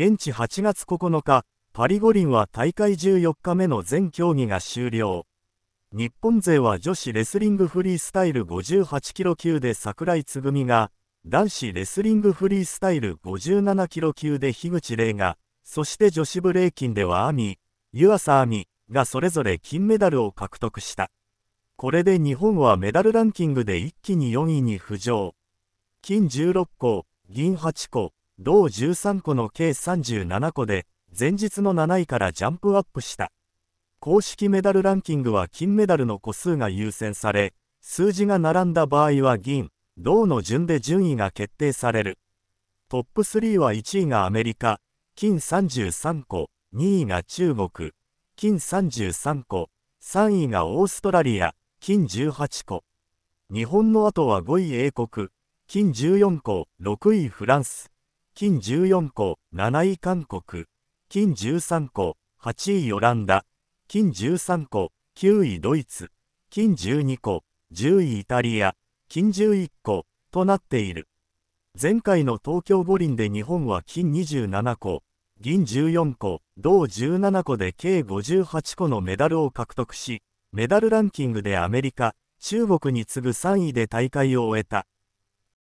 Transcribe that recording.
現地8月9日、パリ五輪は大会14日目の全競技が終了。日本勢は女子レスリングフリースタイル58キロ級で櫻井つぐみが、男子レスリングフリースタイル57キロ級で樋口玲が、そして女子ブレイキンではアミ、湯浅亜美がそれぞれ金メダルを獲得した。これで日本はメダルランキングで一気に4位に浮上。金16個、銀8個、同13個の計37個で、前日の7位からジャンプアップした。公式メダルランキングは金メダルの個数が優先され、数字が並んだ場合は銀、銅の順で順位が決定される。トップ3は1位がアメリカ、金33個、2位が中国、金33個、3位がオーストラリア、金18個。日本の後は5位英国、金14個、6位フランス、金14個、7位韓国、金13個、8位オランダ、金13個、9位ドイツ、金12個、10位イタリア、金11個、となっている。前回の東京五輪で日本は金27個、銀14個、銅17個で計58個のメダルを獲得し、メダルランキングでアメリカ、中国に次ぐ3位で大会を終えた。